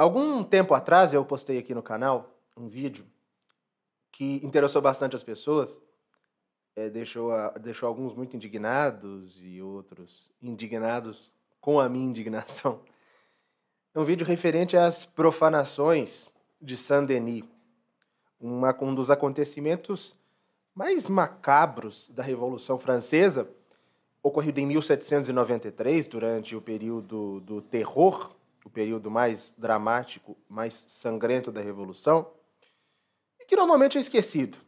Algum tempo atrás eu postei aqui no canal um vídeo que interessou bastante as pessoas, é, deixou, a, deixou alguns muito indignados e outros indignados com a minha indignação. É um vídeo referente às profanações de Saint-Denis, uma, um dos acontecimentos mais macabros da Revolução Francesa, ocorrido em 1793, durante o período do Terror, o período mais dramático, mais sangrento da Revolução, e que normalmente é esquecido.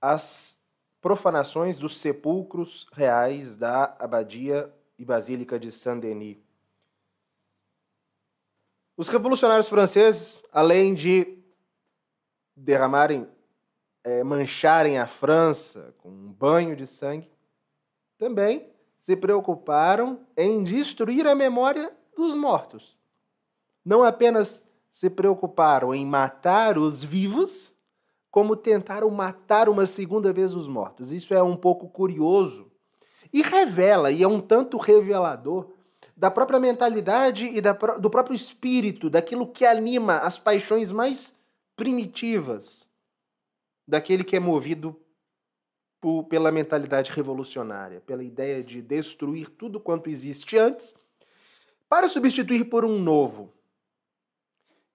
As profanações dos sepulcros reais da Abadia e Basílica de Saint-Denis. Os revolucionários franceses, além de derramarem, é, mancharem a França com um banho de sangue, também se preocuparam em destruir a memória dos mortos. Não apenas se preocuparam em matar os vivos, como tentaram matar uma segunda vez os mortos. Isso é um pouco curioso e revela, e é um tanto revelador, da própria mentalidade e da, do próprio espírito, daquilo que anima as paixões mais primitivas, daquele que é movido por, pela mentalidade revolucionária, pela ideia de destruir tudo quanto existe antes para substituir por um novo.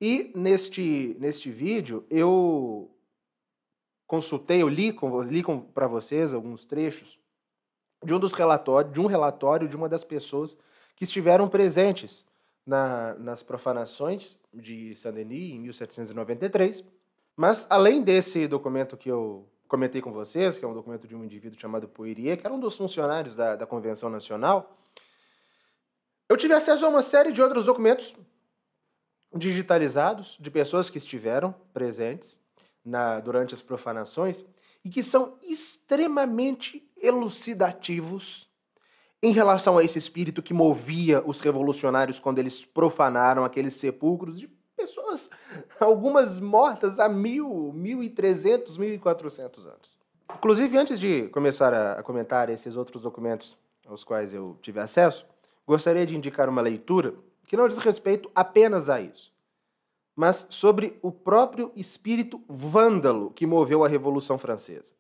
E neste, neste vídeo eu consultei, eu li, com, li com, para vocês alguns trechos de um dos relatórios, de um relatório de uma das pessoas que estiveram presentes na, nas profanações de Saint-Denis em 1793. Mas além desse documento que eu comentei com vocês, que é um documento de um indivíduo chamado Poirier, que era um dos funcionários da, da Convenção Nacional, eu tive acesso a uma série de outros documentos digitalizados de pessoas que estiveram presentes na, durante as profanações e que são extremamente elucidativos em relação a esse espírito que movia os revolucionários quando eles profanaram aqueles sepulcros de pessoas, algumas mortas há mil, mil e trezentos, mil e quatrocentos anos. Inclusive, antes de começar a, a comentar esses outros documentos aos quais eu tive acesso, gostaria de indicar uma leitura que não diz respeito apenas a isso, mas sobre o próprio espírito vândalo que moveu a Revolução Francesa.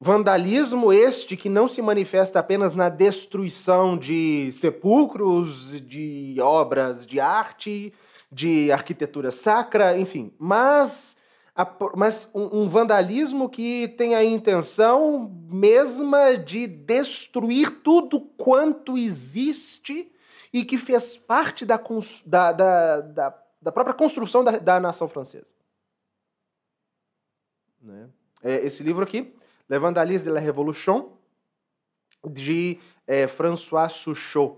Vandalismo este que não se manifesta apenas na destruição de sepulcros, de obras de arte, de arquitetura sacra, enfim, mas mas um, vandalismo que tem a intenção mesma de destruir tudo quanto existe e que fez parte da, da, da, da, da própria construção da, da nação francesa. Né? É, esse livro aqui, Le Vandalisme de la Révolution, de é, François Souchot.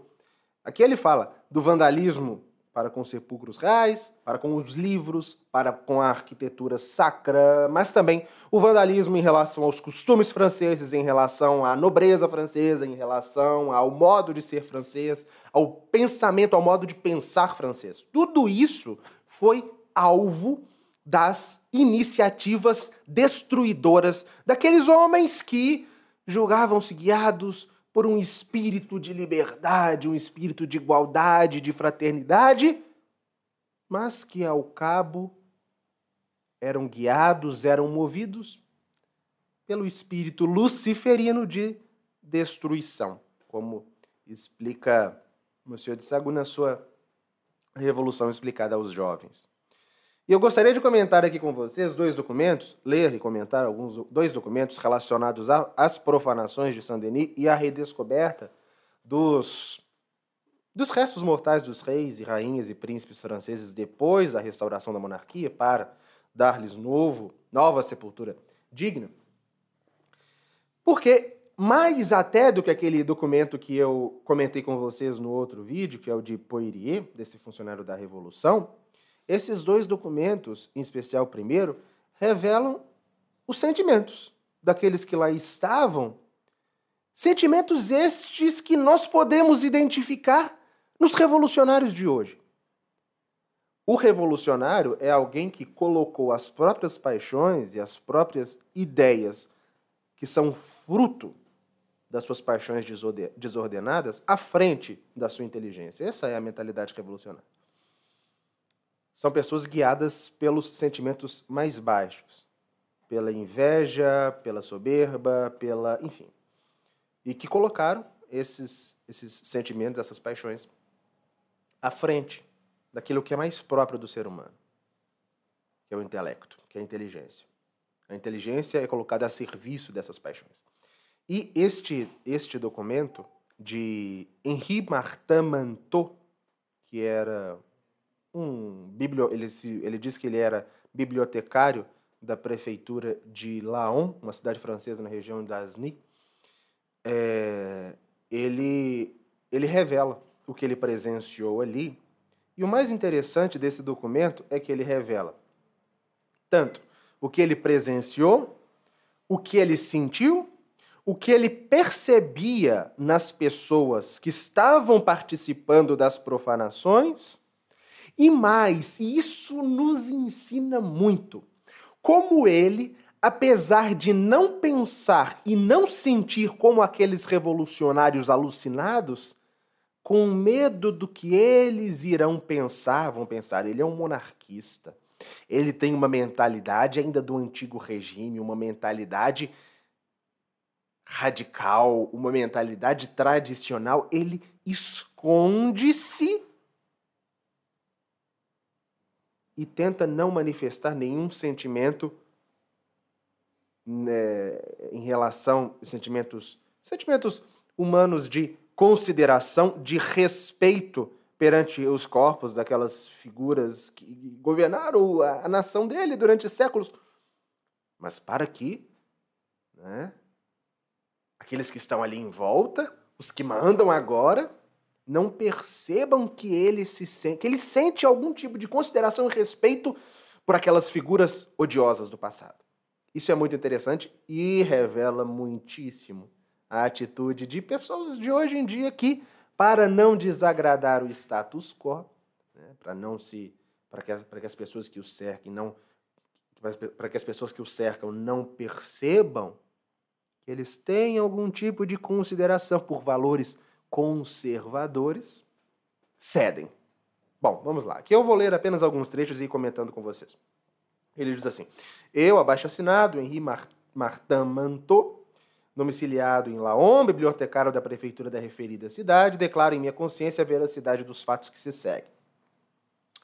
Aqui ele fala do vandalismo para com sepulcros reais, para com os livros, para com a arquitetura sacra, mas também o vandalismo em relação aos costumes franceses, em relação à nobreza francesa, em relação ao modo de ser francês, ao pensamento, ao modo de pensar francês. Tudo isso foi alvo das iniciativas destruidoras daqueles homens que julgavam-se guiados por um espírito de liberdade, um espírito de igualdade, de fraternidade, mas que ao cabo eram guiados, eram movidos pelo espírito luciferino de destruição, como explica o Monsieur de Sago na sua Revolução Explicada aos Jovens. E eu gostaria de comentar aqui com vocês dois documentos, ler e comentar alguns dois documentos relacionados às profanações de Saint-Denis e à redescoberta dos, dos restos mortais dos reis e rainhas e príncipes franceses depois da restauração da monarquia para dar-lhes novo, nova sepultura digna. Porque mais até do que aquele documento que eu comentei com vocês no outro vídeo, que é o de Poirier, desse funcionário da Revolução, esses dois documentos, em especial o primeiro, revelam os sentimentos daqueles que lá estavam. Sentimentos estes que nós podemos identificar nos revolucionários de hoje. O revolucionário é alguém que colocou as próprias paixões e as próprias ideias, que são fruto das suas paixões desordenadas, à frente da sua inteligência. Essa é a mentalidade revolucionária são pessoas guiadas pelos sentimentos mais baixos, pela inveja, pela soberba, pela, enfim, e que colocaram esses esses sentimentos, essas paixões à frente daquilo que é mais próprio do ser humano, que é o intelecto, que é a inteligência. A inteligência é colocada a serviço dessas paixões. E este este documento de Henri Martin Manteau, que era um biblio, ele, se, ele diz que ele era bibliotecário da prefeitura de Laon, uma cidade francesa na região da Asni, é, ele, ele revela o que ele presenciou ali. E o mais interessante desse documento é que ele revela tanto o que ele presenciou, o que ele sentiu, o que ele percebia nas pessoas que estavam participando das profanações e mais, e isso nos ensina muito, como ele, apesar de não pensar e não sentir como aqueles revolucionários alucinados, com medo do que eles irão pensar, vão pensar, ele é um monarquista. Ele tem uma mentalidade ainda do antigo regime, uma mentalidade radical, uma mentalidade tradicional. Ele esconde-se e tenta não manifestar nenhum sentimento né, em relação sentimentos, sentimentos humanos de consideração, de respeito perante os corpos daquelas figuras que governaram a, a nação dele durante séculos. Mas para que né, aqueles que estão ali em volta, os que mandam agora, não percebam que ele se sente, que ele sente algum tipo de consideração e respeito por aquelas figuras odiosas do passado. Isso é muito interessante e revela muitíssimo a atitude de pessoas de hoje em dia que, para não desagradar o status quo, né, para não se, para que, para que as pessoas que o cercam não, para que as pessoas que o cercam não percebam que eles têm algum tipo de consideração por valores conservadores cedem. Bom, vamos lá. Aqui eu vou ler apenas alguns trechos e ir comentando com vocês. Ele diz assim: Eu, abaixo assinado, Henri Mar Martin domiciliado em Laon, bibliotecário da prefeitura da referida cidade, declaro em minha consciência a veracidade dos fatos que se seguem.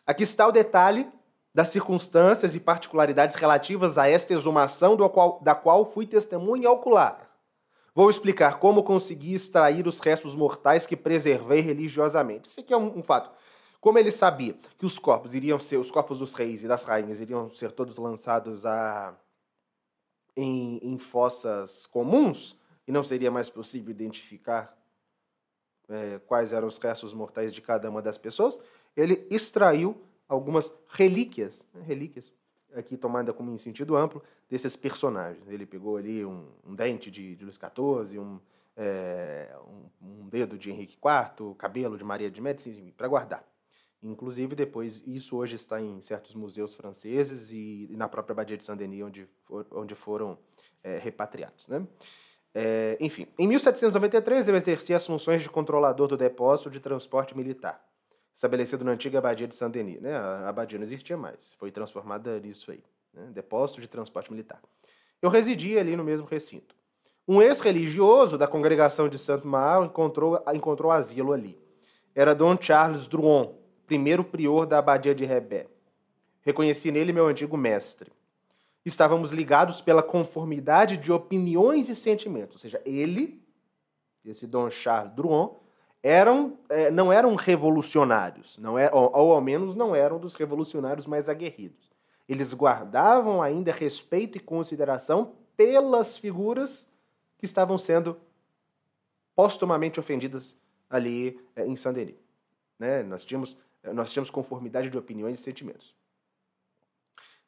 Aqui está o detalhe das circunstâncias e particularidades relativas a esta exumação qual, da qual fui testemunha ocular. Vou explicar como consegui extrair os restos mortais que preservei religiosamente. Isso aqui é um, um fato. Como ele sabia que os corpos iriam ser, os corpos dos reis e das rainhas iriam ser todos lançados a, em, em fossas comuns, e não seria mais possível identificar é, quais eram os restos mortais de cada uma das pessoas, ele extraiu algumas relíquias, né, relíquias aqui tomada como em sentido amplo, desses personagens. Ele pegou ali um, um dente de, de Luís XIV, um, é, um, um, dedo de Henrique IV, cabelo de Maria de Médici, para guardar. Inclusive, depois, isso hoje está em certos museus franceses e, e na própria Abadia de Saint-Denis, onde, onde foram é, repatriados. Né? É, enfim, em 1793, eu exerci as funções de controlador do depósito de transporte militar estabelecido na antiga abadia de Saint-Denis. Né? A abadia não existia mais, foi transformada nisso aí, né? depósito de transporte militar. Eu residia ali no mesmo recinto. Um ex-religioso da congregação de Santo Maal encontrou, encontrou asilo ali. Era Dom Charles Drouon, primeiro prior da abadia de Rebé. Reconheci nele meu antigo mestre. Estávamos ligados pela conformidade de opiniões e sentimentos, ou seja, ele, esse Dom Charles Drouon, eram, é, não eram revolucionários, não é, ou, ou ao menos não eram dos revolucionários mais aguerridos. Eles guardavam ainda respeito e consideração pelas figuras que estavam sendo postumamente ofendidas ali é, em Saint-Denis. Né? Nós, tínhamos, nós tínhamos conformidade de opiniões e sentimentos.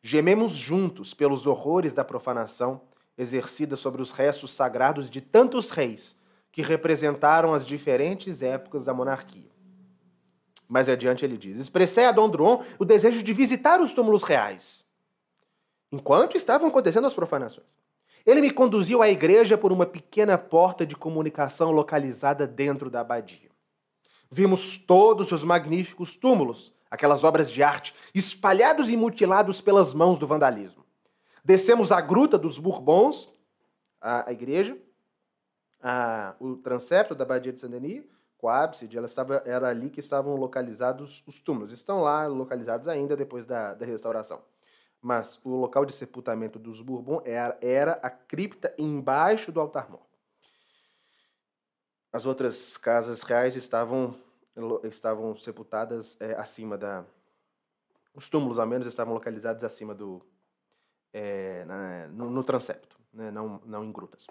Gememos juntos pelos horrores da profanação exercida sobre os restos sagrados de tantos reis que representaram as diferentes épocas da monarquia. Mais adiante ele diz: Expressei a Dom Druon o desejo de visitar os túmulos reais, enquanto estavam acontecendo as profanações. Ele me conduziu à igreja por uma pequena porta de comunicação localizada dentro da abadia. Vimos todos os magníficos túmulos, aquelas obras de arte, espalhados e mutilados pelas mãos do vandalismo. Descemos a Gruta dos Bourbons, a, igreja, a, o transepto da Badia de Saint-Denis com a ábside, ela estava, era ali que estavam localizados os túmulos. Estão lá localizados ainda depois da, da restauração. Mas o local de sepultamento dos Bourbon era, era a cripta embaixo do altar mor As outras casas reais estavam, estavam sepultadas é, acima da. Os túmulos, a menos, estavam localizados acima do. É, na, no, no transepto, né, não, não em grutas.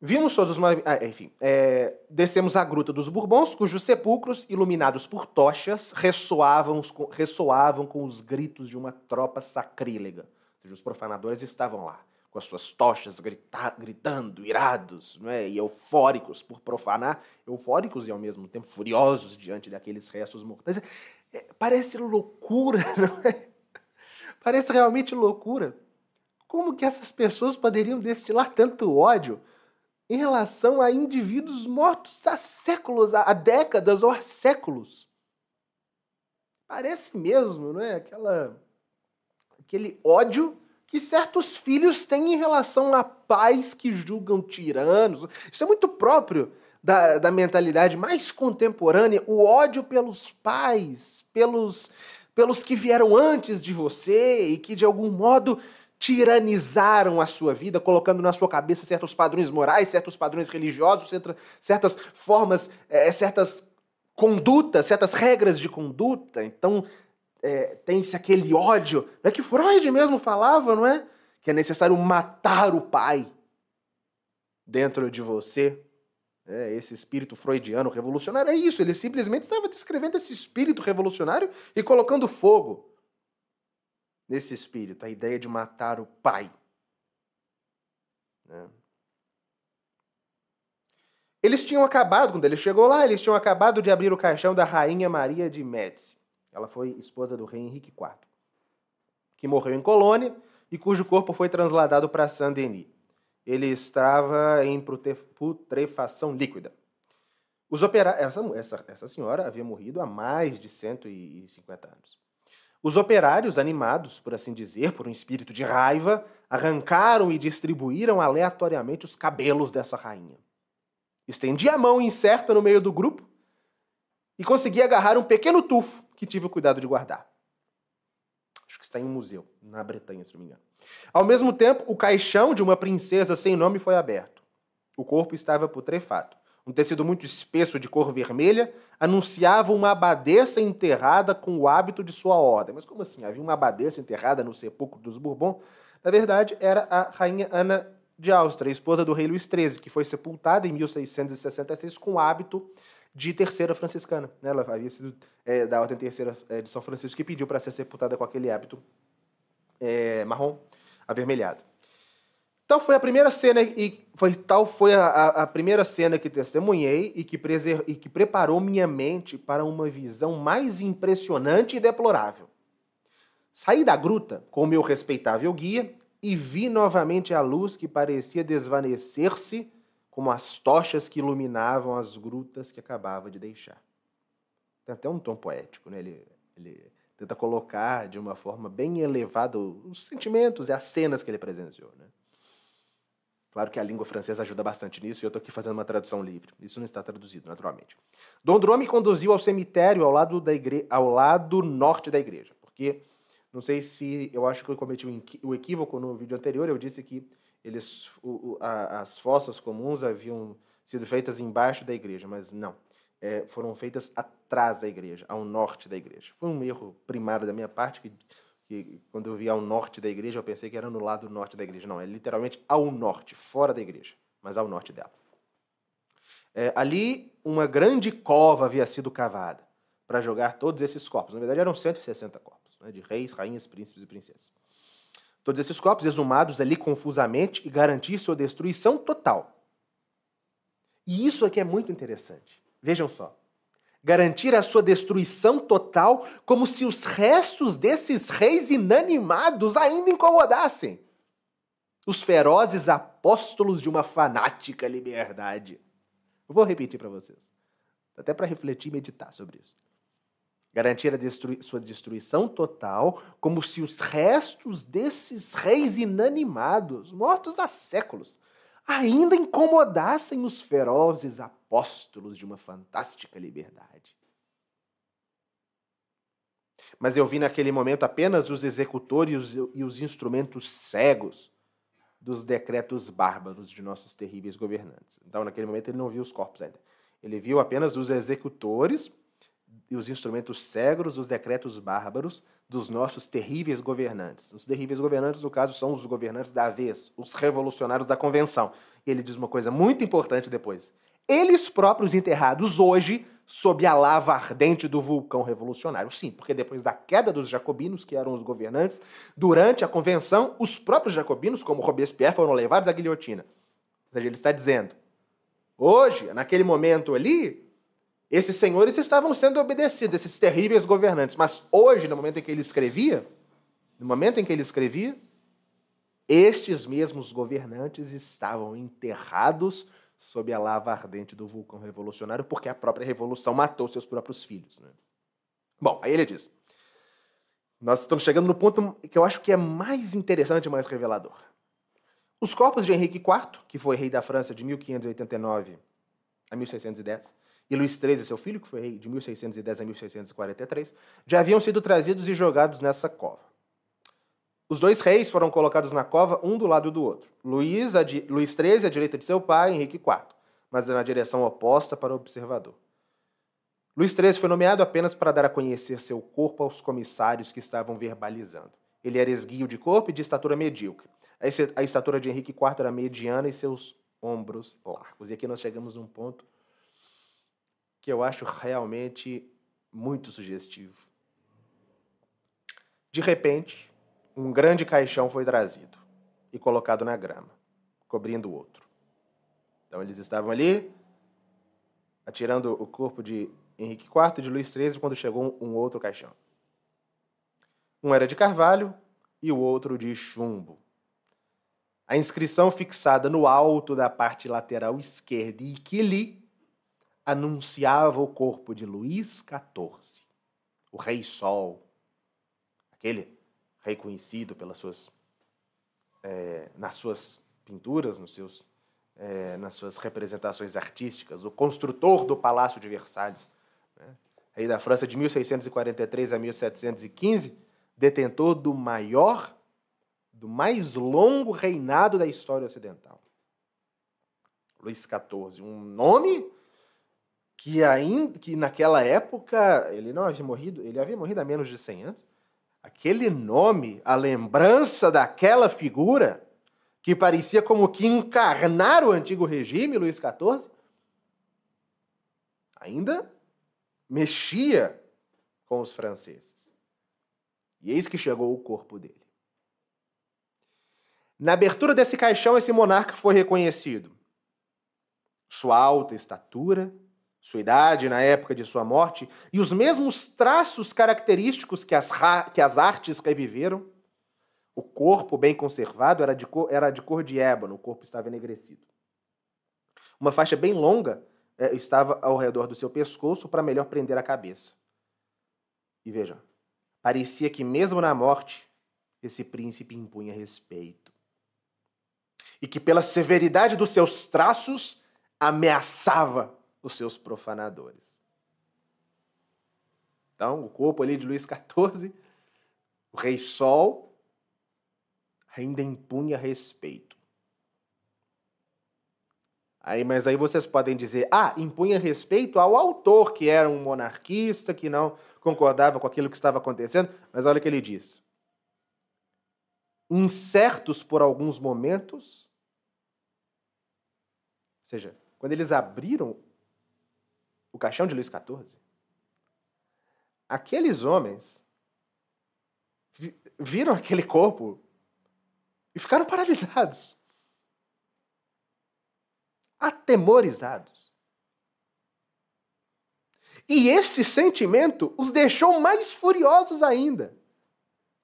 Vimos todos os. Ah, enfim. É... Descemos à Gruta dos Bourbons, cujos sepulcros, iluminados por tochas, ressoavam, com... ressoavam com os gritos de uma tropa sacrílega. Ou seja, os profanadores estavam lá, com as suas tochas grita... gritando, irados é, e eufóricos por profanar, eufóricos e ao mesmo tempo furiosos diante daqueles restos mortais. É... Parece loucura, não é? Parece realmente loucura. Como que essas pessoas poderiam destilar tanto ódio? em relação a indivíduos mortos há séculos, há décadas ou há séculos. Parece mesmo, não é? Aquela, aquele ódio que certos filhos têm em relação a pais que julgam tiranos. Isso é muito próprio da, da mentalidade mais contemporânea, o ódio pelos pais, pelos, pelos que vieram antes de você e que, de algum modo, tiranizaram a sua vida, colocando na sua cabeça certos padrões morais, certos padrões religiosos, certas, formas, é, é, certas condutas, certas regras de conduta. Então, é, tem-se aquele ódio, não é que Freud mesmo falava, não é? Que é necessário matar o pai dentro de você. É, esse espírito freudiano revolucionário é isso, ele simplesmente estava descrevendo esse espírito revolucionário e colocando fogo nesse espírito, a ideia de matar o pai. Né? Eles tinham acabado, quando ele chegou lá, eles tinham acabado de abrir o caixão da rainha Maria de Médici. Ela foi esposa do rei Henrique IV, que morreu em Colônia e cujo corpo foi transladado para Saint-Denis. Ele estava em putrefação líquida. Os opera... essa, essa, essa senhora havia morrido há mais de 150 anos. Os operários, animados, por assim dizer, por um espírito de raiva, arrancaram e distribuíram aleatoriamente os cabelos dessa rainha. Estendi a mão incerta no meio do grupo e consegui agarrar um pequeno tufo que tive o cuidado de guardar. Acho que está em um museu, na Bretanha, se não me engano. Ao mesmo tempo, o caixão de uma princesa sem nome foi aberto. O corpo estava putrefato um tecido muito espesso de cor vermelha, anunciava uma abadesa enterrada com o hábito de sua ordem. Mas como assim? Havia uma abadesa enterrada no sepulcro dos Bourbon? Na verdade, era a rainha Ana de Áustria, esposa do rei Luís XIII, que foi sepultada em 1666 com o hábito de terceira franciscana. Né? Ela havia sido é, da ordem terceira é, de São Francisco que pediu para ser sepultada com aquele hábito é, marrom, avermelhado. Tal foi a primeira cena e foi, tal foi a, a primeira cena que testemunhei e que, preser, e que preparou minha mente para uma visão mais impressionante e deplorável. Saí da gruta com o meu respeitável guia e vi novamente a luz que parecia desvanecer-se como as tochas que iluminavam as grutas que acabava de deixar. Tem até um tom poético, né? Ele, ele tenta colocar de uma forma bem elevada os sentimentos e as cenas que ele presenciou, né? Claro que a língua francesa ajuda bastante nisso e eu estou aqui fazendo uma tradução livre. Isso não está traduzido, naturalmente. Dondrô me conduziu ao cemitério ao lado, da igre... ao lado norte da igreja, porque não sei se eu acho que eu cometi o equívoco no vídeo anterior, eu disse que eles, o, o, a, as fossas comuns haviam sido feitas embaixo da igreja, mas não. É, foram feitas atrás da igreja, ao norte da igreja. Foi um erro primário da minha parte que que quando eu vi ao norte da igreja, eu pensei que era no lado norte da igreja. Não, é literalmente ao norte, fora da igreja, mas ao norte dela. É, ali, uma grande cova havia sido cavada para jogar todos esses corpos. Na verdade, eram 160 corpos, né, de reis, rainhas, príncipes e princesas. Todos esses corpos exumados ali confusamente e garantir sua destruição total. E isso aqui é muito interessante. Vejam só garantir a sua destruição total, como se os restos desses reis inanimados ainda incomodassem. Os ferozes apóstolos de uma fanática liberdade. Eu vou repetir para vocês, até para refletir e meditar sobre isso. Garantir a destrui sua destruição total, como se os restos desses reis inanimados, mortos há séculos, ainda incomodassem os ferozes apóstolos de uma fantástica liberdade. Mas eu vi naquele momento apenas os executores e os instrumentos cegos dos decretos bárbaros de nossos terríveis governantes. Então, naquele momento, ele não viu os corpos ainda. Ele viu apenas os executores e os instrumentos cegros dos decretos bárbaros dos nossos terríveis governantes. Os terríveis governantes, no caso, são os governantes da vez, os revolucionários da convenção. E ele diz uma coisa muito importante depois. Eles próprios enterrados hoje sob a lava ardente do vulcão revolucionário. Sim, porque depois da queda dos jacobinos, que eram os governantes, durante a convenção, os próprios jacobinos, como Robespierre, foram levados à guilhotina. Ou seja, ele está dizendo, hoje, naquele momento ali, esses senhores estavam sendo obedecidos, esses terríveis governantes. Mas hoje, no momento em que ele escrevia, no momento em que ele escrevia, estes mesmos governantes estavam enterrados sob a lava ardente do vulcão revolucionário, porque a própria revolução matou seus próprios filhos. Né? Bom, aí ele diz: nós estamos chegando no ponto que eu acho que é mais interessante e mais revelador. Os corpos de Henrique IV, que foi rei da França de 1589 a 1610, e Luís XIII, seu filho, que foi rei de 1610 a 1643, já haviam sido trazidos e jogados nessa cova. Os dois reis foram colocados na cova, um do lado do outro. Luís, di... Luís XIII à direita de seu pai, Henrique IV, mas na direção oposta para o observador. Luís XIII foi nomeado apenas para dar a conhecer seu corpo aos comissários que estavam verbalizando. Ele era esguio de corpo e de estatura medíocre. A estatura de Henrique IV era mediana e seus ombros largos. E aqui nós chegamos num ponto que eu acho realmente muito sugestivo. De repente, um grande caixão foi trazido e colocado na grama, cobrindo o outro. Então eles estavam ali, atirando o corpo de Henrique IV e de Luís XIII quando chegou um outro caixão. Um era de carvalho e o outro de chumbo. A inscrição fixada no alto da parte lateral esquerda e que li anunciava o corpo de Luís XIV, o Rei Sol, aquele rei conhecido pelas suas, é, nas suas pinturas, nos seus, é, nas suas representações artísticas, o construtor do Palácio de Versalhes, né? rei da França de 1643 a 1715, detentor do maior, do mais longo reinado da história ocidental. Luís XIV, um nome que, ainda, que naquela época ele não havia morrido, ele havia morrido há menos de 100 anos. Aquele nome, a lembrança daquela figura, que parecia como que encarnar o antigo regime, Luís XIV, ainda mexia com os franceses. E eis que chegou o corpo dele. Na abertura desse caixão, esse monarca foi reconhecido. Sua alta estatura, sua idade na época de sua morte e os mesmos traços característicos que as, que as artes reviveram. O corpo bem conservado era de, cor, era de cor de ébano, o corpo estava enegrecido. Uma faixa bem longa é, estava ao redor do seu pescoço para melhor prender a cabeça. E veja parecia que mesmo na morte, esse príncipe impunha respeito. E que pela severidade dos seus traços, ameaçava os seus profanadores. Então, o corpo ali de Luís XIV, o rei Sol, ainda impunha respeito. Aí, mas aí vocês podem dizer, ah, impunha respeito ao autor, que era um monarquista, que não concordava com aquilo que estava acontecendo, mas olha o que ele diz. Incertos por alguns momentos, ou seja, quando eles abriram o caixão de Luís XIV, aqueles homens viram aquele corpo e ficaram paralisados, atemorizados. E esse sentimento os deixou mais furiosos ainda.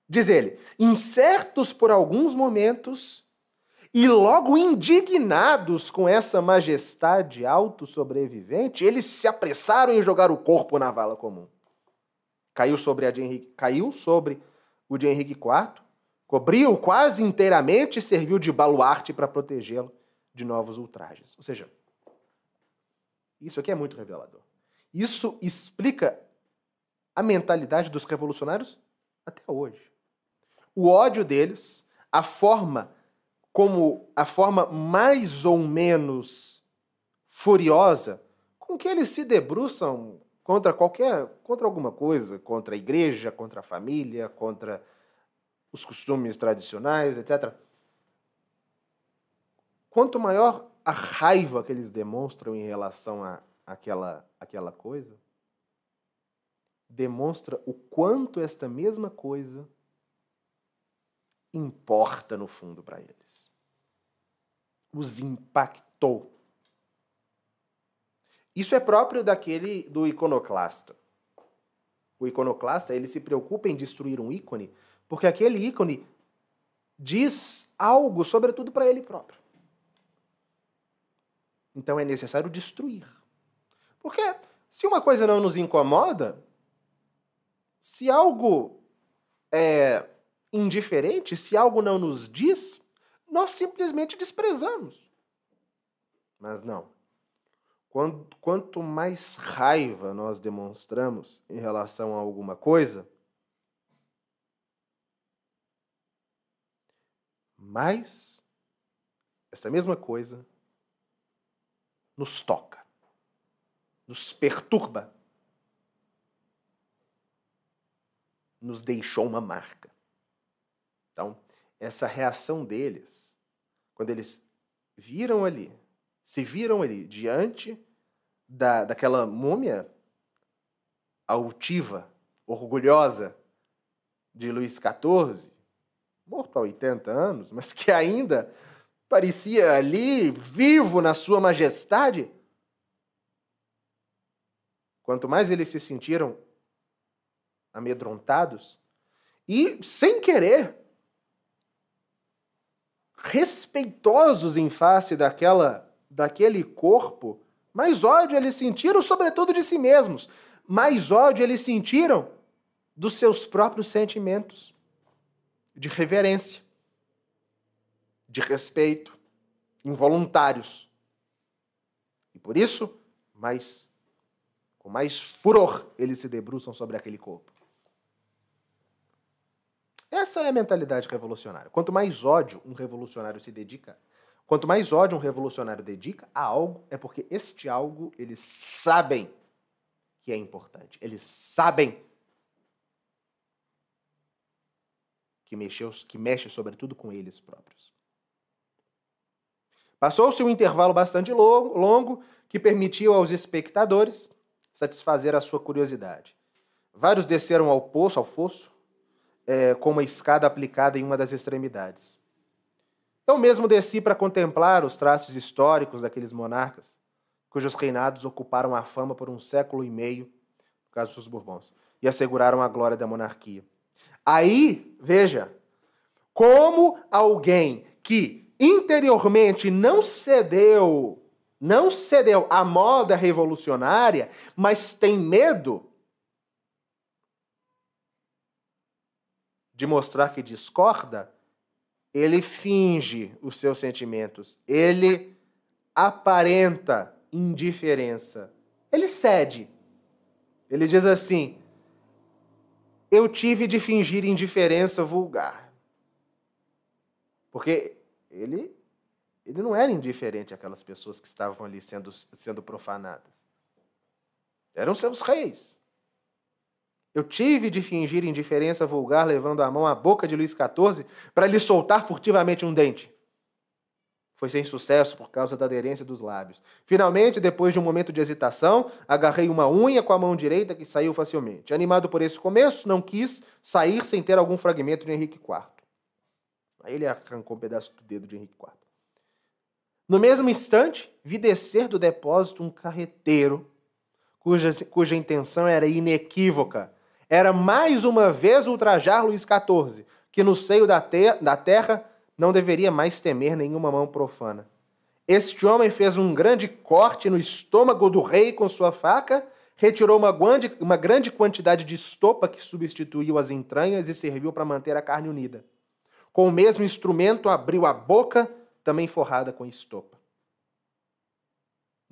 Diz ele: incertos por alguns momentos e logo indignados com essa majestade sobrevivente, eles se apressaram em jogar o corpo na vala comum. Caiu sobre, a de Henrique, caiu sobre o de Henrique IV, cobriu quase inteiramente e serviu de baluarte para protegê-lo de novos ultrajes. Ou seja, isso aqui é muito revelador. Isso explica a mentalidade dos revolucionários até hoje. O ódio deles, a forma como a forma mais ou menos furiosa com que eles se debruçam contra qualquer, contra alguma coisa, contra a igreja, contra a família, contra os costumes tradicionais, etc. Quanto maior a raiva que eles demonstram em relação a aquela aquela coisa, demonstra o quanto esta mesma coisa importa no fundo para eles. Os impactou. Isso é próprio daquele do iconoclasta. O iconoclasta, ele se preocupa em destruir um ícone, porque aquele ícone diz algo, sobretudo para ele próprio. Então é necessário destruir. Porque se uma coisa não nos incomoda, se algo é, indiferente, se algo não nos diz, nós simplesmente desprezamos. Mas não. Quanto mais raiva nós demonstramos em relação a alguma coisa, mais essa mesma coisa nos toca, nos perturba, nos deixou uma marca. Então, essa reação deles, quando eles viram ali, se viram ali diante da, daquela múmia altiva, orgulhosa de Luís XIV, morto há 80 anos, mas que ainda parecia ali vivo na sua majestade. Quanto mais eles se sentiram amedrontados e, sem querer, respeitosos em face daquela daquele corpo, mais ódio eles sentiram, sobretudo de si mesmos. Mais ódio eles sentiram dos seus próprios sentimentos de reverência, de respeito, involuntários. E por isso, mais com mais furor eles se debruçam sobre aquele corpo. Essa é a mentalidade revolucionária. Quanto mais ódio um revolucionário se dedica, quanto mais ódio um revolucionário dedica a algo, é porque este algo eles sabem que é importante. Eles sabem que, mexeu, que mexe sobretudo com eles próprios. Passou-se um intervalo bastante longo, longo que permitiu aos espectadores satisfazer a sua curiosidade. Vários desceram ao poço, ao fosso, é, com uma escada aplicada em uma das extremidades. Eu mesmo desci para contemplar os traços históricos daqueles monarcas, cujos reinados ocuparam a fama por um século e meio, no caso dos Bourbons, e asseguraram a glória da monarquia. Aí, veja, como alguém que interiormente não cedeu, não cedeu à moda revolucionária, mas tem medo de mostrar que discorda, ele finge os seus sentimentos, ele aparenta indiferença, ele cede. Ele diz assim: Eu tive de fingir indiferença vulgar. Porque ele, ele não era indiferente àquelas pessoas que estavam ali sendo, sendo profanadas. Eram seus reis. Eu tive de fingir indiferença vulgar levando a mão à boca de Luís XIV para lhe soltar furtivamente um dente. Foi sem sucesso por causa da aderência dos lábios. Finalmente, depois de um momento de hesitação, agarrei uma unha com a mão direita que saiu facilmente. Animado por esse começo, não quis sair sem ter algum fragmento de Henrique IV. Aí ele arrancou um pedaço do dedo de Henrique IV. No mesmo instante, vi descer do depósito um carreteiro cuja, cuja intenção era inequívoca era mais uma vez ultrajar Luís XIV, que no seio da, te da terra não deveria mais temer nenhuma mão profana. Este homem fez um grande corte no estômago do rei com sua faca, retirou uma grande, uma grande quantidade de estopa que substituiu as entranhas e serviu para manter a carne unida. Com o mesmo instrumento, abriu a boca, também forrada com estopa.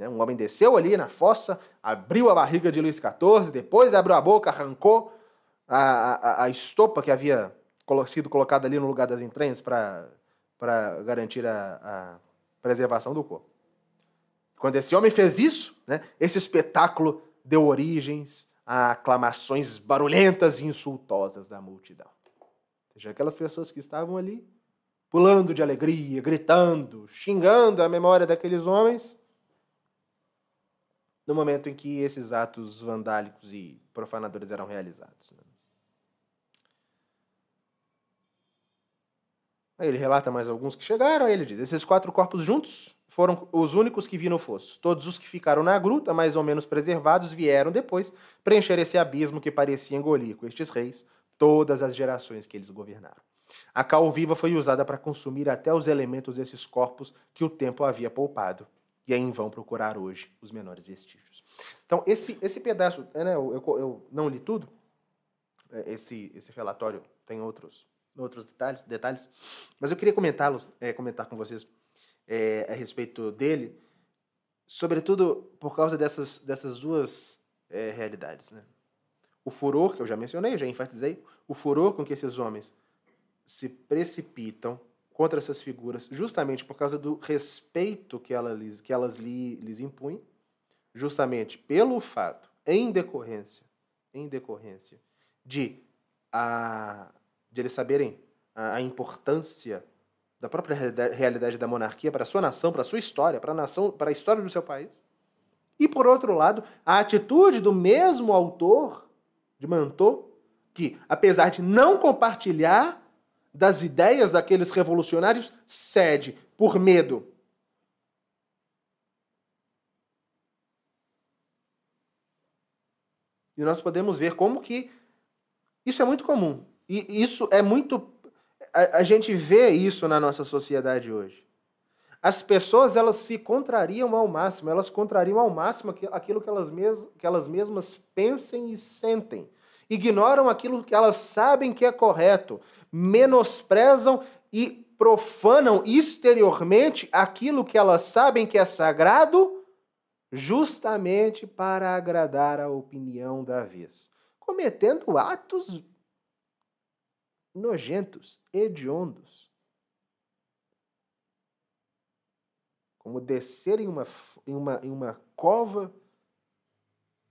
Né? Um homem desceu ali na fossa, abriu a barriga de Luís XIV, depois abriu a boca, arrancou a, a, a estopa que havia sido colocada ali no lugar das entranhas para garantir a, a preservação do corpo. Quando esse homem fez isso, né, esse espetáculo deu origens a aclamações barulhentas e insultosas da multidão. Ou seja, aquelas pessoas que estavam ali pulando de alegria, gritando, xingando a memória daqueles homens, no momento em que esses atos vandálicos e profanadores eram realizados. Né? Aí ele relata mais alguns que chegaram, aí ele diz: esses quatro corpos juntos foram os únicos que viram o fosso. Todos os que ficaram na gruta, mais ou menos preservados, vieram depois preencher esse abismo que parecia engolir com estes reis todas as gerações que eles governaram. A cal viva foi usada para consumir até os elementos desses corpos que o tempo havia poupado e é em vão procurar hoje os menores vestígios. Então, esse, esse pedaço, é, né, eu, eu, eu, não li tudo, é, esse, esse relatório tem outros, outros detalhes, detalhes, mas eu queria comentá-los, é, comentar com vocês é, a respeito dele, sobretudo por causa dessas, dessas duas é, realidades. Né? O furor, que eu já mencionei, já enfatizei, o furor com que esses homens se precipitam contra essas figuras, justamente por causa do respeito que, ela lhes, que elas lhe, lhes impunham, justamente pelo fato, em decorrência, em decorrência de, a, de eles saberem a, a importância da própria realidade da monarquia para a sua nação, para a sua história, para a nação, para a história do seu país. E por outro lado, a atitude do mesmo autor de Manto, que apesar de não compartilhar das ideias daqueles revolucionários cede por medo. E nós podemos ver como que isso é muito comum. E isso é muito. A, a gente vê isso na nossa sociedade hoje. As pessoas elas se contrariam ao máximo, elas contrariam ao máximo aquilo que elas, mes que elas mesmas pensem e sentem. Ignoram aquilo que elas sabem que é correto menosprezam e profanam exteriormente aquilo que elas sabem que é sagrado, justamente para agradar a opinião da vez, cometendo atos nojentos, hediondos. Como descer em uma, em uma, em uma cova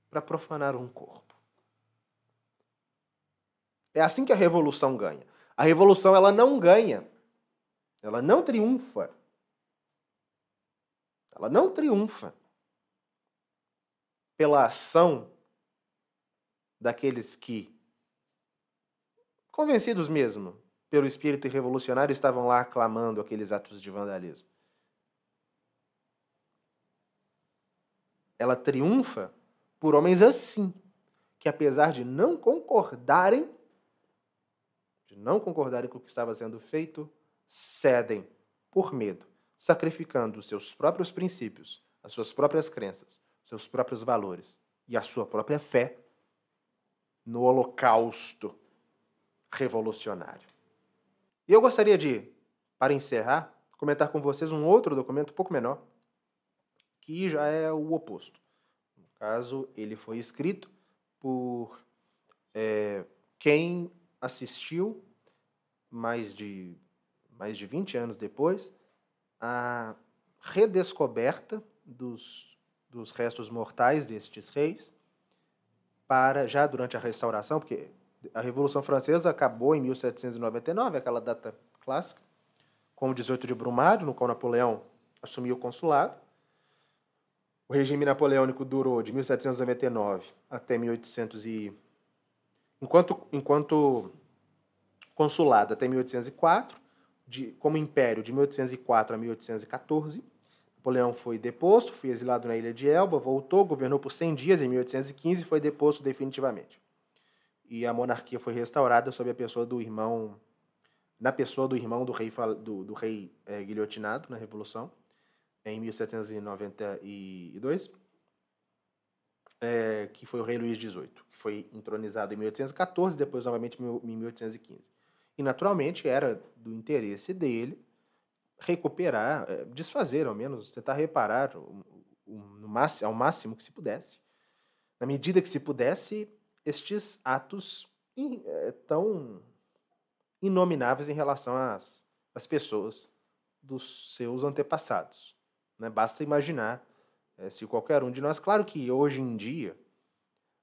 para profanar um corpo. É assim que a revolução ganha. A revolução ela não ganha. Ela não triunfa. Ela não triunfa pela ação daqueles que, convencidos mesmo pelo espírito revolucionário, estavam lá aclamando aqueles atos de vandalismo. Ela triunfa por homens assim, que apesar de não concordarem de não concordarem com o que estava sendo feito, cedem por medo, sacrificando os seus próprios princípios, as suas próprias crenças, seus próprios valores e a sua própria fé no holocausto revolucionário. E eu gostaria de, para encerrar, comentar com vocês um outro documento um pouco menor, que já é o oposto. No caso, ele foi escrito por é, quem assistiu, mais de, mais de 20 anos depois, a redescoberta dos, dos restos mortais destes reis, para já durante a restauração, porque a Revolução Francesa acabou em 1799, aquela data clássica, com o 18 de Brumário, no qual Napoleão assumiu o consulado. O regime napoleônico durou de 1799 até 1800 e Enquanto, enquanto consulado até 1804, de, como império de 1804 a 1814, Napoleão foi deposto, foi exilado na ilha de Elba, voltou, governou por 100 dias em 1815 e foi deposto definitivamente. E a monarquia foi restaurada sob a pessoa do irmão, na pessoa do irmão do rei, do, do rei é, guilhotinado na Revolução, em 1792 é, que foi o rei Luís XVIII, que foi entronizado em 1814, depois novamente em 1815. E, naturalmente, era do interesse dele recuperar, eh, desfazer ao menos, tentar reparar o, o, no máximo, ao máximo que se pudesse, na medida que se pudesse, estes atos in, é, tão inomináveis em relação às, às pessoas dos seus antepassados. Né? Basta imaginar é, se qualquer um de nós. Claro que hoje em dia,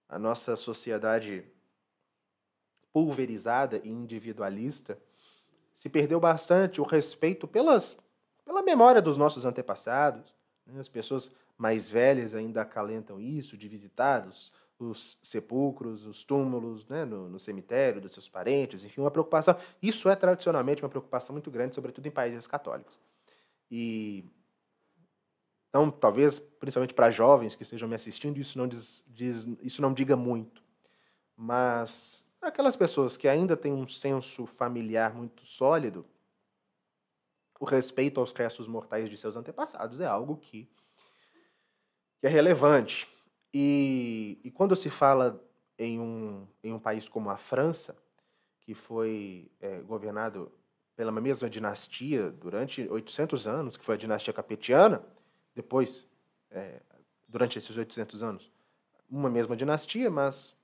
a nossa sociedade pulverizada e individualista se perdeu bastante o respeito pelas, pela memória dos nossos antepassados. Né? As pessoas mais velhas ainda acalentam isso, de visitar os, os sepulcros, os túmulos né, no, no, cemitério dos seus parentes, enfim, uma preocupação. Isso é tradicionalmente uma preocupação muito grande, sobretudo em países católicos. E então, talvez, principalmente para jovens que estejam me assistindo, isso não, diz, diz, isso não diga muito. Mas aquelas pessoas que ainda têm um senso familiar muito sólido, o respeito aos restos mortais de seus antepassados é algo que, que é relevante. E, e quando se fala em um, em um país como a França, que foi é, governado pela mesma dinastia durante 800 anos, que foi a dinastia capetiana, depois, é, durante esses 800 anos, uma mesma dinastia, mas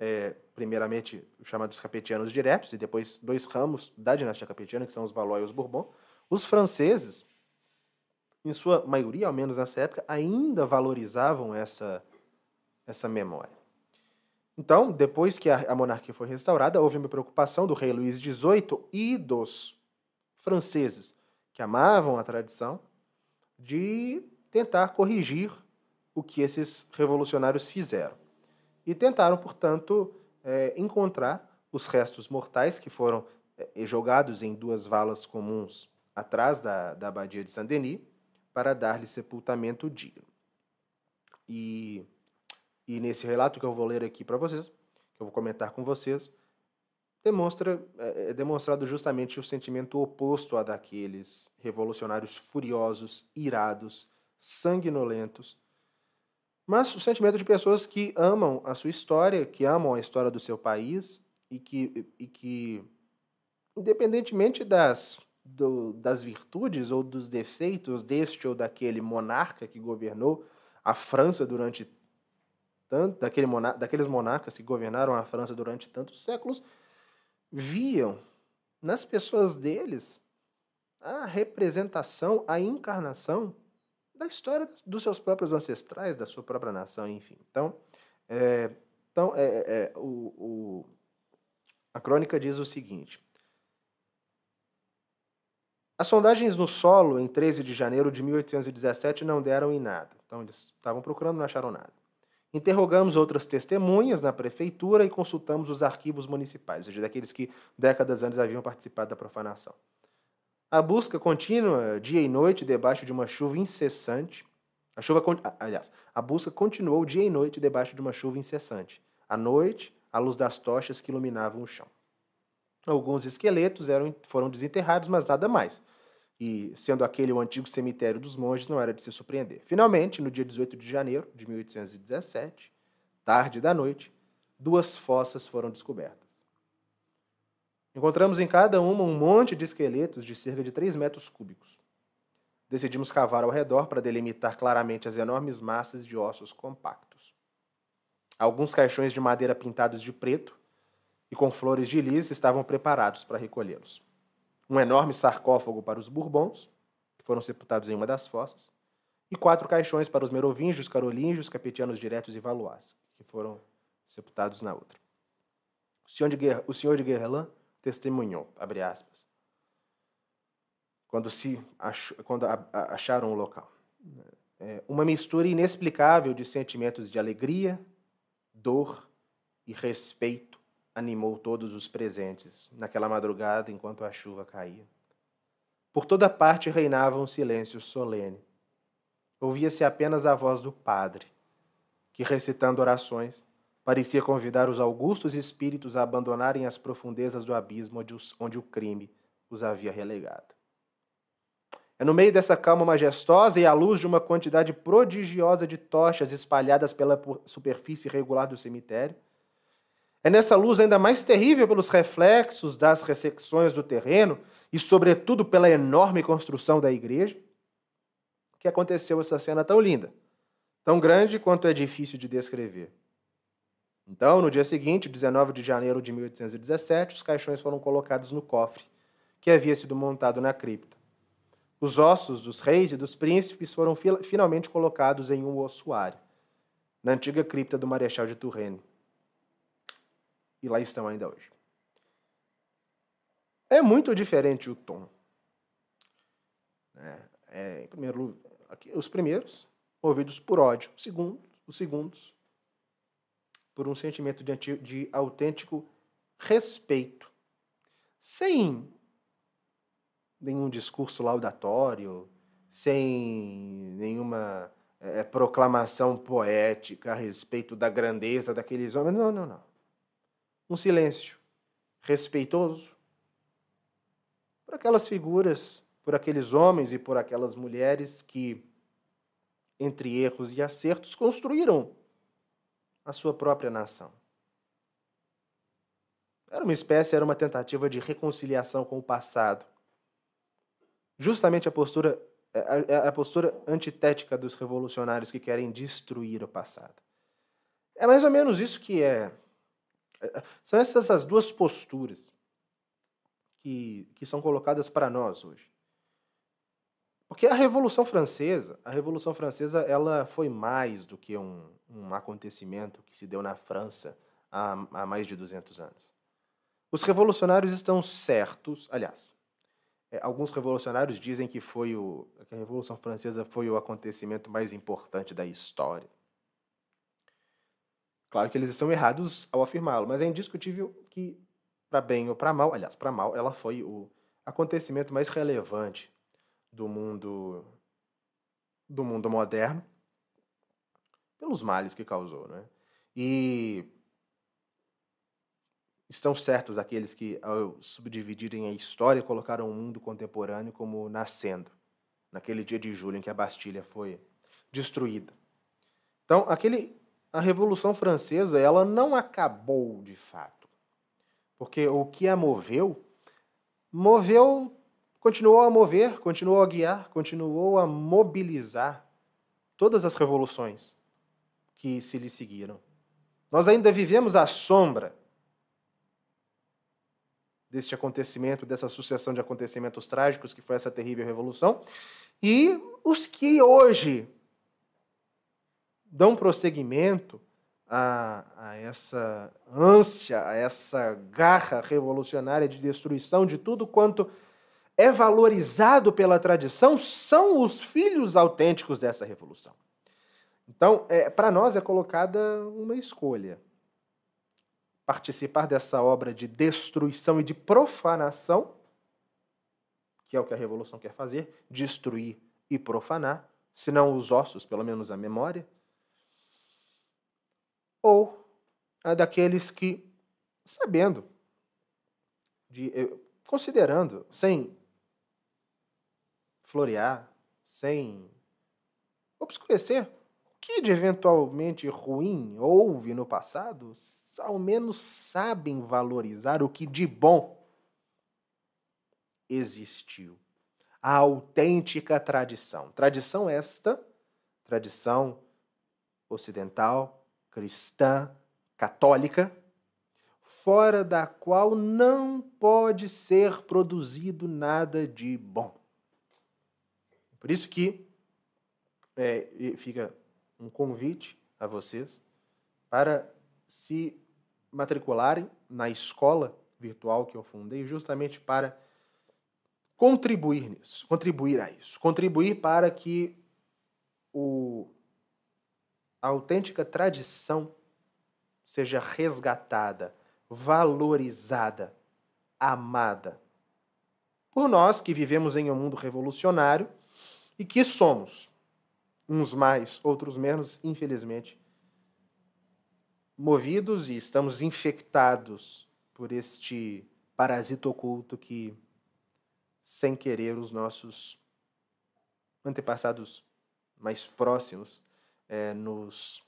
é, primeiramente chamados capetianos diretos e depois dois ramos da dinastia capetiana, que são os Valois e os Bourbon. Os franceses, em sua maioria, ao menos nessa época, ainda valorizavam essa, essa memória. Então, depois que a, a monarquia foi restaurada, houve uma preocupação do rei Luís XVIII e dos franceses, que amavam a tradição, de tentar corrigir o que esses revolucionários fizeram. E tentaram, portanto, é, encontrar os restos mortais que foram é, jogados em duas valas comuns atrás da, da abadia de Saint-Denis para dar-lhe sepultamento digno. E, e nesse relato que eu vou ler aqui para vocês, que eu vou comentar com vocês, demonstra é, é demonstrado justamente o sentimento oposto a daqueles revolucionários furiosos, irados, sanguinolentos, mas o sentimento de pessoas que amam a sua história, que amam a história do seu país e que, e que independentemente das, do, das virtudes ou dos defeitos deste ou daquele monarca que governou a França durante tanto daquele monar, daqueles monarcas que governaram a França durante tantos séculos, viam nas pessoas deles a representação, a encarnação da história dos seus próprios ancestrais, da sua própria nação, enfim. Então, é, então é, é, é o, o, a crônica diz o seguinte. As sondagens no solo em 13 de janeiro de 1817 não deram em nada. Então eles estavam procurando, não acharam nada. Interrogamos outras testemunhas na prefeitura e consultamos os arquivos municipais, ou seja, daqueles que décadas antes haviam participado da profanação. A busca contínua, dia e noite, debaixo de uma chuva incessante. A chuva, aliás, a busca continuou dia e noite debaixo de uma chuva incessante. À noite, à luz das tochas que iluminavam o chão. Alguns esqueletos eram, foram desenterrados, mas nada mais e sendo aquele o antigo cemitério dos monges, não era de se surpreender. Finalmente, no dia 18 de janeiro de 1817, tarde da noite, duas fossas foram descobertas. Encontramos em cada uma um monte de esqueletos de cerca de 3 metros cúbicos. Decidimos cavar ao redor para delimitar claramente as enormes massas de ossos compactos. Alguns caixões de madeira pintados de preto e com flores de lis estavam preparados para recolhê-los um enorme sarcófago para os Bourbons, que foram sepultados em uma das fossas, e quatro caixões para os merovingios, Carolingos, capetianos diretos e valois, que foram sepultados na outra. O senhor de, Guer o senhor de Guerlain testemunhou, abre aspas, quando, se ach quando acharam o local. É uma mistura inexplicável de sentimentos de alegria, dor e respeito animou todos os presentes naquela madrugada enquanto a chuva caía. Por toda parte reinava um silêncio solene. Ouvia-se apenas a voz do padre, que, recitando orações, parecia convidar os augustos espíritos a abandonarem as profundezas do abismo onde, os, onde o crime os havia relegado. É no meio dessa calma majestosa e à luz de uma quantidade prodigiosa de tochas espalhadas pela superfície irregular do cemitério é nessa luz ainda mais terrível pelos reflexos das ressecções do terreno e, sobretudo, pela enorme construção da igreja, que aconteceu essa cena tão linda, tão grande quanto é difícil de descrever. Então, no dia seguinte, 19 de janeiro de 1817, os caixões foram colocados no cofre que havia sido montado na cripta. Os ossos dos reis e dos príncipes foram finalmente colocados em um ossuário, na antiga cripta do Marechal de Touraine e lá estão ainda hoje. É muito diferente o tom. É, é, em primeiro aqui, os primeiros, movidos por ódio. Segundo, os segundos, por um sentimento de, de autêntico respeito. Sem nenhum discurso laudatório, sem nenhuma é, proclamação poética a respeito da grandeza daqueles homens. Não, não, não um silêncio respeitoso por aquelas figuras, por aqueles homens e por aquelas mulheres que, entre erros e acertos, construíram a sua própria nação. Era uma espécie, era uma tentativa de reconciliação com o passado. Justamente a postura, a, a postura antitética dos revolucionários que querem destruir o passado. É mais ou menos isso que é são essas as duas posturas que, que são colocadas para nós hoje. Porque a Revolução Francesa, a Revolução Francesa, ela foi mais do que um, um acontecimento que se deu na França há, há mais de 200 anos. Os revolucionários estão certos, aliás, é, alguns revolucionários dizem que foi o que a Revolução Francesa foi o acontecimento mais importante da história. Claro que eles estão errados ao afirmá-lo, mas é indiscutível que, para bem ou para mal, aliás, para mal, ela foi o acontecimento mais relevante do mundo do mundo moderno pelos males que causou, né? E estão certos aqueles que ao subdividirem a história colocaram o mundo contemporâneo como nascendo naquele dia de julho em que a Bastilha foi destruída. Então, aquele a Revolução Francesa ela não acabou de fato. Porque o que a moveu, moveu, continuou a mover, continuou a guiar, continuou a mobilizar todas as revoluções que se lhe seguiram. Nós ainda vivemos à sombra deste acontecimento, dessa sucessão de acontecimentos trágicos que foi essa terrível revolução, e os que hoje dão prosseguimento a, a, essa ânsia, a essa garra revolucionária de destruição de tudo quanto é valorizado pela tradição, são os filhos autênticos dessa revolução. Então, é, para nós é colocada uma escolha. Participar dessa obra de destruição e de profanação, que é o que a revolução quer fazer, destruir e profanar, se não os ossos, pelo menos a memória, ou a é daqueles que, sabendo, de, eh, considerando, sem florear, sem obscurecer o que de eventualmente ruim houve no passado, ao menos sabem valorizar o que de bom existiu. A autêntica tradição. Tradição esta, tradição ocidental, cristã católica, fora da qual não pode ser produzido nada de bom. Por isso que é, fica um convite a vocês para se matricularem na escola virtual que eu fundei, justamente para contribuir nisso, contribuir a isso, contribuir para que o a autêntica tradição seja resgatada, valorizada, amada. Por nós que vivemos em um mundo revolucionário e que somos, uns mais, outros menos, infelizmente, movidos e estamos infectados por este parasita oculto que, sem querer, os nossos antepassados mais próximos é, nos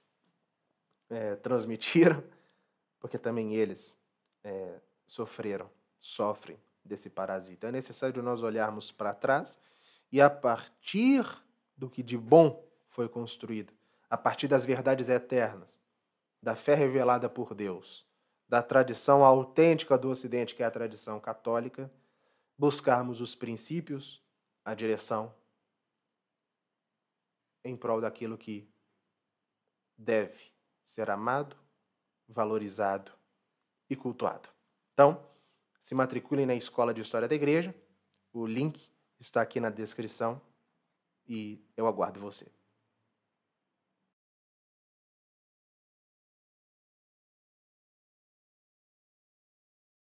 é, transmitiram, porque também eles é, sofreram, sofrem desse parasita. É necessário nós olharmos para trás e, a partir do que de bom foi construído, a partir das verdades eternas, da fé revelada por Deus, da tradição autêntica do Ocidente, que é a tradição católica, buscarmos os princípios, a direção em prol daquilo que deve ser amado, valorizado e cultuado. Então, se matriculem na Escola de História da Igreja. O link está aqui na descrição e eu aguardo você.